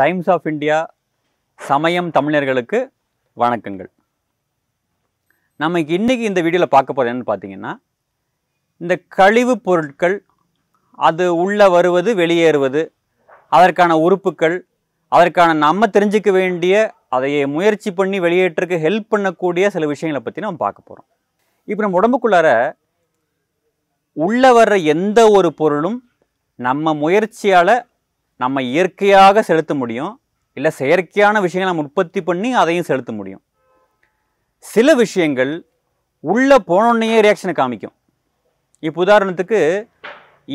times of India சமயம் தமிழர்களுக்கு வணக்கங்கள் நமக்கு இன்றைக்கி இந்த வீடியோவில் பார்க்க போகிறது என்னென்னு பார்த்தீங்கன்னா இந்த கழிவுப் பொருட்கள் அது உள்ளே வருவது வெளியேறுவது அதற்கான உறுப்புகள் அதற்கான நம்ம தெரிஞ்சிக்க வேண்டிய அதையே முயற்சி பண்ணி வெளியேற்றுக்கு ஹெல்ப் பண்ணக்கூடிய சில விஷயங்களை பற்றி நம்ம பார்க்க போகிறோம் இப்போ நம்ம உடம்புக்குள்ளார உள்ளே வர்ற எந்த ஒரு பொருளும் நம்ம முயற்சியால் நம்ம இயற்கையாக செலுத்த முடியும் இல்லை செயற்கையான விஷயங்களை நம்ம உற்பத்தி பண்ணி அதையும் செலுத்த முடியும் சில விஷயங்கள் உள்ளே போனோன்னையே ரியாக்ஷனை காமிக்கும் இப்போ உதாரணத்துக்கு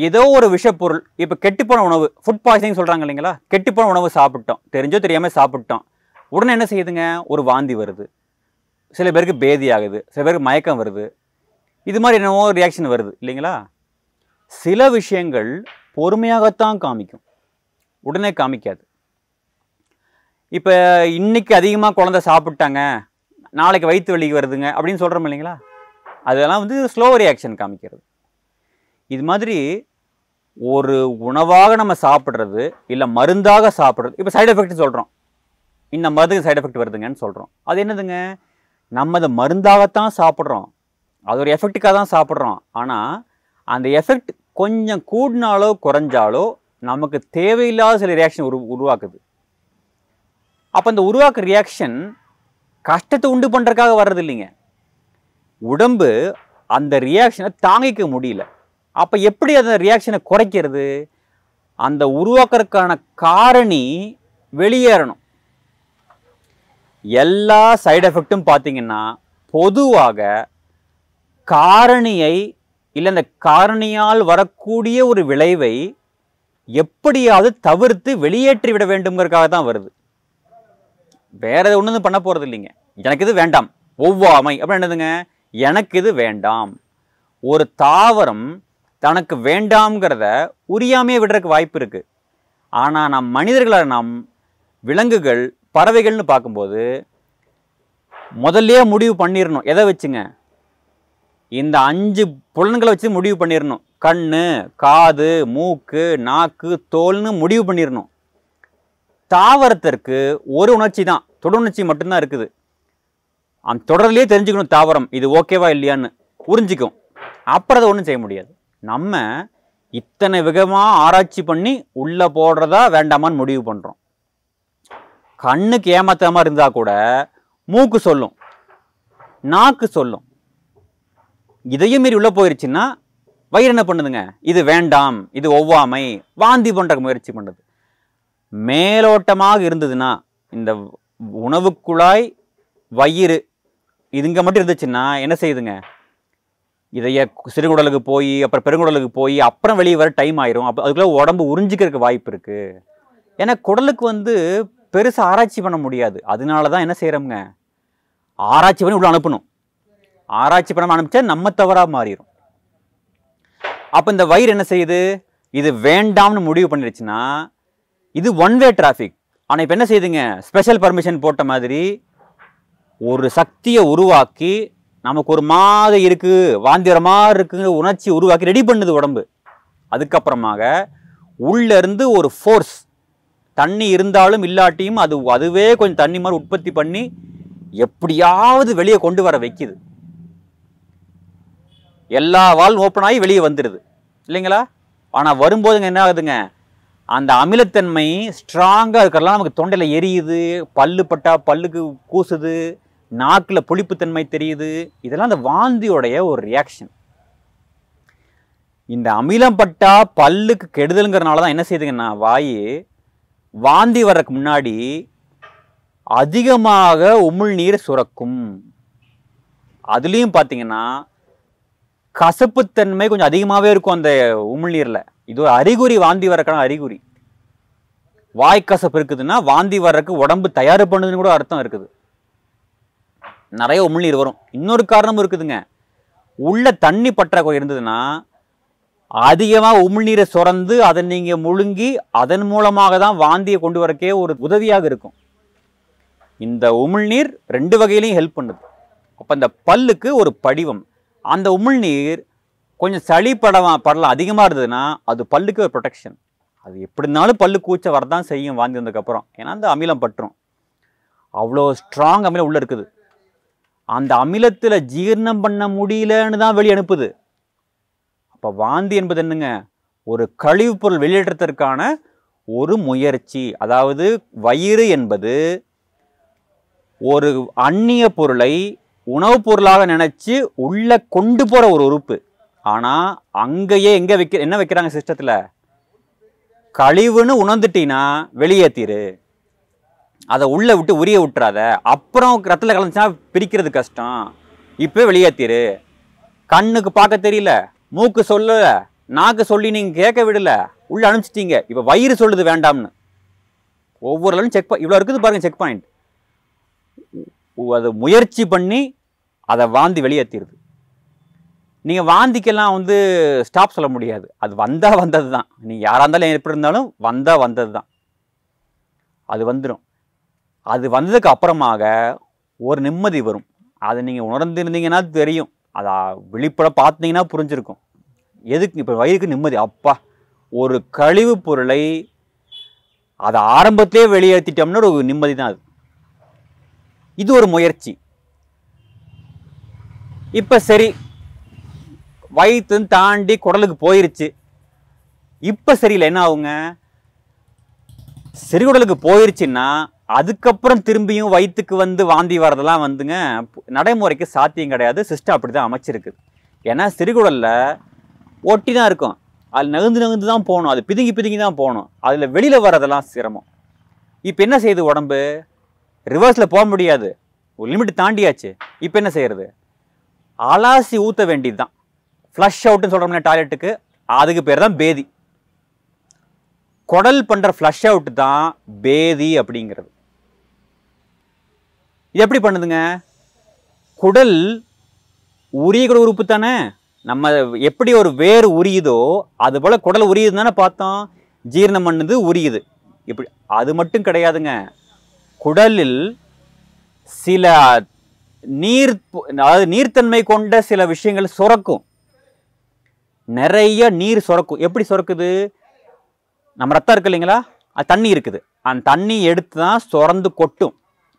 ஏதோ ஒரு விஷப்பொருள் இப்போ கெட்டுப்போன உணவு ஃபுட் பாய்சனிங் சொல்கிறாங்க இல்லைங்களா கெட்டுப்போன உணவு சாப்பிட்டோம் தெரிஞ்சோ தெரியாமல் சாப்பிட்டோம் உடனே என்ன செய்யுதுங்க ஒரு வாந்தி வருது சில பேருக்கு பேதி ஆகுது சில பேருக்கு மயக்கம் வருது இது மாதிரி என்னவோ ரியாக்ஷன் வருது இல்லைங்களா சில விஷயங்கள் பொறுமையாகத்தான் காமிக்கும் உடனே காமிக்காது இப்போ இன்றைக்கி அதிகமாக குழந்த சாப்பிட்டாங்க நாளைக்கு வயிற்று வலிக்கு வருதுங்க அப்படின்னு சொல்கிறோம் இல்லைங்களா அதெல்லாம் வந்து ஸ்லோ ரியாக்ஷன் காமிக்கிறது இது மாதிரி ஒரு உணவாக நம்ம சாப்பிட்றது இல்லை மருந்தாக சாப்பிட்றது இப்போ சைடு எஃபெக்ட் சொல்கிறோம் இந்த மருந்துக்கு சைடு எஃபெக்ட் வருதுங்கன்னு சொல்கிறோம் அது என்னதுங்க நம்ம அதை மருந்தாகத்தான் சாப்பிட்றோம் அது ஒரு எஃபெக்ட்டுக்காக தான் சாப்பிட்றோம் ஆனால் அந்த எஃபெக்ட் கொஞ்சம் கூடினாலோ குறைஞ்சாலோ நமக்கு தேவையில்லாத சில ரியாக்ஷன் உரு உருவாக்குது அப்போ அந்த உருவாக்குற ரியாக்ஷன் கஷ்டத்தை உண்டு பண்ணுறதுக்காக வர்றது இல்லைங்க உடம்பு அந்த ரியாக்ஷனை தாங்கிக்க முடியல அப்போ எப்படி அந்த ரியாக்ஷனை குறைக்கிறது அந்த உருவாக்குறதுக்கான காரணி வெளியேறணும் எல்லா சைடு எஃபெக்ட்டும் பார்த்தீங்கன்னா பொதுவாக காரணியை இல்லை அந்த காரணியால் வரக்கூடிய ஒரு விளைவை எப்படியாவது தவிர்த்து வெளியேற்றி விட வேண்டுங்கிறதுக்காக தான் வருது எதை ஒன்றும் பண்ண போகிறது இல்லைங்க எனக்கு இது வேண்டாம் ஒவ்வாமை அப்படின்னு என்னதுங்க எனக்கு இது வேண்டாம் ஒரு தாவரம் தனக்கு வேண்டாம்ங்கிறத உரியாமையே விடுறதுக்கு வாய்ப்பு இருக்குது ஆனால் நம் மனிதர்களை நாம் விலங்குகள் பறவைகள்னு பார்க்கும்போது முதல்லே முடிவு பண்ணிடணும் எதை வச்சுங்க இந்த அஞ்சு புலன்களை வச்சு முடிவு பண்ணிடணும் கண் காது மூக்கு நாக்கு தோல்னு முடிவு பண்ணிடணும் தாவரத்திற்கு ஒரு உணர்ச்சி தான் உணர்ச்சி மட்டும்தான் இருக்குது அந்த தொடர்லேயே தெரிஞ்சுக்கணும் தாவரம் இது ஓகேவா இல்லையான்னு புரிஞ்சுக்கும் அப்புறம் அதை ஒன்றும் செய்ய முடியாது நம்ம இத்தனை விகமாக ஆராய்ச்சி பண்ணி உள்ளே போடுறதா வேண்டாமான்னு முடிவு பண்ணுறோம் கண்ணுக்கு ஏமாத்தாமல் இருந்தால் கூட மூக்கு சொல்லும் நாக்கு சொல்லும் இதையும் மீறி உள்ளே போயிருச்சுன்னா வயிறு என்ன பண்ணுதுங்க இது வேண்டாம் இது ஒவ்வாமை வாந்தி போன்ற முயற்சி பண்ணுது மேலோட்டமாக இருந்ததுன்னா இந்த உணவுக்குழாய் வயிறு இதுங்க மட்டும் இருந்துச்சுன்னா என்ன செய்யுதுங்க இதய சிறுகுடலுக்கு போய் அப்புறம் பெருங்குடலுக்கு போய் அப்புறம் வெளியே வர டைம் ஆயிரும் அப்போ அதுக்குள்ளே உடம்பு உறிஞ்சிக்கிறதுக்கு வாய்ப்பு இருக்குது ஏன்னா குடலுக்கு வந்து பெருசாக ஆராய்ச்சி பண்ண முடியாது அதனால தான் என்ன செய்கிறோம்ங்க ஆராய்ச்சி பண்ணி உள்ள அனுப்பணும் ஆராய்ச்சி பண்ண ஆரம்பித்தா நம்ம தவறாக மாறிடும் அப்போ இந்த வயிறு என்ன செய்யுது இது வேண்டாம்னு முடிவு பண்ணிடுச்சுன்னா இது ஒன் வே டிராஃபிக் ஆனால் இப்போ என்ன செய்யுதுங்க ஸ்பெஷல் பர்மிஷன் போட்ட மாதிரி ஒரு சக்தியை உருவாக்கி நமக்கு ஒரு மாதம் இருக்குது வாந்திர மாதிரி இருக்குங்கிற உணர்ச்சி உருவாக்கி ரெடி பண்ணுது உடம்பு அதுக்கப்புறமாக உள்ளேருந்து ஒரு ஃபோர்ஸ் தண்ணி இருந்தாலும் இல்லாட்டியும் அது அதுவே கொஞ்சம் தண்ணி மாதிரி உற்பத்தி பண்ணி எப்படியாவது வெளியே கொண்டு வர வைக்கிது எல்லா வால்வும் ஓப்பன் ஆகி வெளியே வந்துடுது இல்லைங்களா ஆனால் வரும்போதுங்க என்ன ஆகுதுங்க அந்த அமிலத்தன்மை ஸ்ட்ராங்காக இருக்கிறலாம் நமக்கு தொண்டையில் எரியுது பல்லு பட்டா பல்லுக்கு கூசுது நாக்கில் புளிப்புத்தன்மை தெரியுது இதெல்லாம் அந்த வாந்தியோடைய ஒரு ரியாக்ஷன் இந்த அமிலம் பட்டா பல்லுக்கு கெடுதலுங்கிறனால தான் என்ன செய்யுதுங்கன்னா வாய் வாந்தி வர்றதுக்கு முன்னாடி அதிகமாக உமிழ்நீர் சுரக்கும் அதுலேயும் பார்த்தீங்கன்னா கசப்புத்தன்மை கொஞ்சம் அதிகமாகவே இருக்கும் அந்த உமிழ்நீரில் இது ஒரு அறிகுறி வாந்தி வரக்கான அறிகுறி வாய்க்கசப்பு இருக்குதுன்னா வாந்தி வர்றதுக்கு உடம்பு தயார் பண்ணுதுன்னு கூட அர்த்தம் இருக்குது நிறைய உமிழ்நீர் வரும் இன்னொரு காரணமும் இருக்குதுங்க உள்ள தண்ணி பற்றாக்குறை இருந்ததுன்னா அதிகமாக உமிழ்நீரை சுரந்து அதை நீங்கள் முழுங்கி அதன் மூலமாக தான் வாந்தியை கொண்டு வரக்கே ஒரு உதவியாக இருக்கும் இந்த உமிழ்நீர் ரெண்டு வகையிலையும் ஹெல்ப் பண்ணுது அப்போ இந்த பல்லுக்கு ஒரு படிவம் அந்த உமிழ்நீர் கொஞ்சம் சளி படமாக படலாம் அதிகமாக இருந்ததுன்னா அது பல்லுக்கு ஒரு ப்ரொடெக்ஷன் அது எப்படி இருந்தாலும் பல்லு கூச்ச வரதான் செய்யும் வாந்தி வந்ததுக்கப்புறம் ஏன்னா அந்த அமிலம் பற்றும் அவ்வளோ ஸ்ட்ராங் அமிலம் உள்ளே இருக்குது அந்த அமிலத்தில் ஜீர்ணம் பண்ண முடியலன்னு தான் வெளியே அனுப்புது அப்போ வாந்தி என்பது என்னங்க ஒரு கழிவுப் பொருள் வெளியேற்றத்திற்கான ஒரு முயற்சி அதாவது வயிறு என்பது ஒரு அந்நிய பொருளை உணவுப் பொருளாக நினச்சி உள்ளே கொண்டு போகிற ஒரு உறுப்பு ஆனால் அங்கேயே எங்கே வைக்க என்ன வைக்கிறாங்க சிஸ்டத்தில் கழிவுன்னு உணர்ந்துட்டீங்கன்னா வெளியேற்றிரு அதை உள்ளே விட்டு உரிய விட்டுறாத அப்புறம் ரத்தில் கலந்துச்சுன்னா பிரிக்கிறது கஷ்டம் இப்போ வெளியேற்றிரு கண்ணுக்கு பார்க்க தெரியல மூக்கு சொல்லலை நாக்கு சொல்லி நீங்கள் கேட்க விடலை உள்ளே அனுப்பிச்சிட்டீங்க இப்போ வயிறு சொல்லுது வேண்டாம்னு ஒவ்வொரு செக் இவ்வளோ இருக்குது பாருங்கள் செக் பாயிண்ட் அது முயற்சி பண்ணி அதை வாந்தி வெளியேற்றிடுது நீங்கள் வாந்திக்கெல்லாம் வந்து ஸ்டாப் சொல்ல முடியாது அது வந்தால் வந்தது தான் நீங்கள் யாராக இருந்தாலும் எப்படி இருந்தாலும் வந்தால் வந்தது தான் அது வந்துடும் அது வந்ததுக்கு அப்புறமாக ஒரு நிம்மதி வரும் அதை நீங்கள் உணர்ந்துருந்தீங்கன்னா தெரியும் அதை வெளிப்பட பார்த்தீங்கன்னா புரிஞ்சிருக்கும் எதுக்கு இப்போ வயிறுக்கு நிம்மதி அப்பா ஒரு கழிவு பொருளை அதை ஆரம்பத்திலே வெளியேற்றிட்டோம்னா ஒரு நிம்மதி தான் அது இது ஒரு முயற்சி இப்போ சரி வயிற்றுன்னு தாண்டி குடலுக்கு போயிருச்சு இப்போ சரியில்லை என்ன ஆகுங்க சிறுகுடலுக்கு போயிருச்சுன்னா அதுக்கப்புறம் திரும்பியும் வயிற்றுக்கு வந்து வாந்தி வரதெல்லாம் வந்துங்க நடைமுறைக்கு சாத்தியம் கிடையாது சிஸ்டம் அப்படி தான் அமைச்சிருக்குது ஏன்னா சிறுகுடலில் ஒட்டி தான் இருக்கும் அது நகுந்து நகுந்து தான் போகணும் அது பிதுங்கி பிதுங்கி தான் போகணும் அதில் வெளியில் வர்றதெல்லாம் சிரமம் இப்போ என்ன செய்யுது உடம்பு ரிவர்ஸில் போக முடியாது ஒரு லிமிட் தாண்டியாச்சு இப்போ என்ன செய்கிறது அலாசி ஊற்ற வேண்டியது தான் ஃப்ளஷ் அவுட்னு சொல்கிறோம்ல டாய்லெட்டுக்கு அதுக்கு பேர் தான் பேதி குடல் பண்ணுற ஃப்ளஷ் அவுட்டு தான் பேதி அப்படிங்கிறது இது எப்படி பண்ணுதுங்க குடல் உரிய உறுப்பு தானே நம்ம எப்படி ஒரு வேர் உரியுதோ அது போல் குடல் உரியுது தானே பார்த்தோம் ஜீரணம் பண்ணுது உரியுது இப்படி அது மட்டும் கிடையாதுங்க குடலில் சில நீர் அதாவது நீர்த்தன்மை கொண்ட சில விஷயங்கள் சுரக்கும் நிறைய நீர் சுரக்கும் எப்படி சுரக்குது நம்ம ரத்தம் இருக்கு இல்லைங்களா அது தண்ணி இருக்குது அந்த தண்ணி எடுத்து தான் சுரந்து கொட்டும்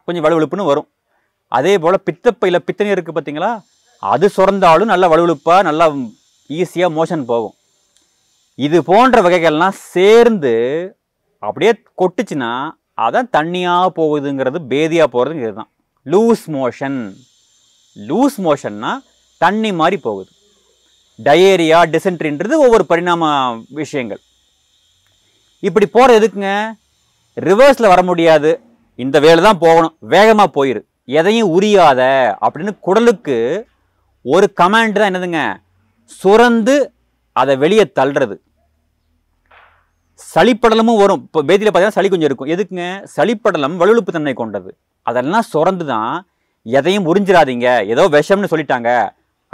கொஞ்சம் வலுவழுப்புன்னு வரும் அதே போல் பித்தப்பையில் பித்தநீர் இருக்குது பார்த்தீங்களா அது சுரந்தாலும் நல்லா வலுவழுப்பாக நல்லா ஈஸியாக மோஷன் போகும் இது போன்ற வகைகள்லாம் சேர்ந்து அப்படியே கொட்டுச்சுன்னா அதான் தண்ணியாக போகுதுங்கிறது பேதியாக போகிறதுங்கிறது தான் லூஸ் மோஷன் லூஸ் மோஷன்னா தண்ணி மாதிரி போகுது டயேரியா டிசென்ட்ரின்றது ஒவ்வொரு பரிணாம விஷயங்கள் இப்படி போகிற எதுக்குங்க ரிவர்ஸில் வர முடியாது இந்த வேலை தான் போகணும் வேகமாக போயிரு எதையும் உரியாத அப்படின்னு குடலுக்கு ஒரு கமாண்ட் தான் என்னதுங்க சுரந்து அதை வெளியே தள்ளுறது சளிப்படலமும் வரும் இப்போ வேதியில் பார்த்தீங்கன்னா சளி கொஞ்சம் இருக்கும் எதுக்குங்க சளிப்படலம் வலுவழுப்பு தன்மை கொண்டது அதெல்லாம் சுரந்து தான் எதையும் உறிஞ்சிடாதீங்க ஏதோ விஷம்னு சொல்லிட்டாங்க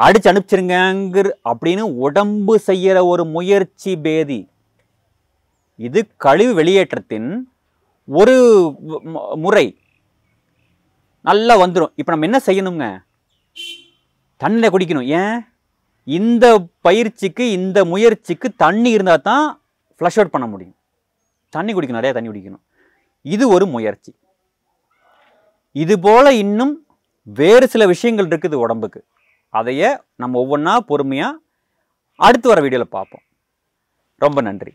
அடிச்சு அனுப்பிச்சிருங்கிற அப்படின்னு உடம்பு செய்கிற ஒரு முயற்சி பேதி இது கழிவு வெளியேற்றத்தின் ஒரு முறை நல்லா வந்துடும் இப்போ நம்ம என்ன செய்யணுங்க தண்ணியில் குடிக்கணும் ஏன் இந்த பயிற்சிக்கு இந்த முயற்சிக்கு தண்ணி இருந்தால் தான் ஃப்ளஷ் அவுட் பண்ண முடியும் தண்ணி குடிக்கணும் நிறையா தண்ணி குடிக்கணும் இது ஒரு முயற்சி இதுபோல் இன்னும் வேறு சில விஷயங்கள் இருக்குது உடம்புக்கு அதையே நம்ம ஒவ்வொன்றா பொறுமையாக அடுத்து வர வீடியோவில் பார்ப்போம் ரொம்ப நன்றி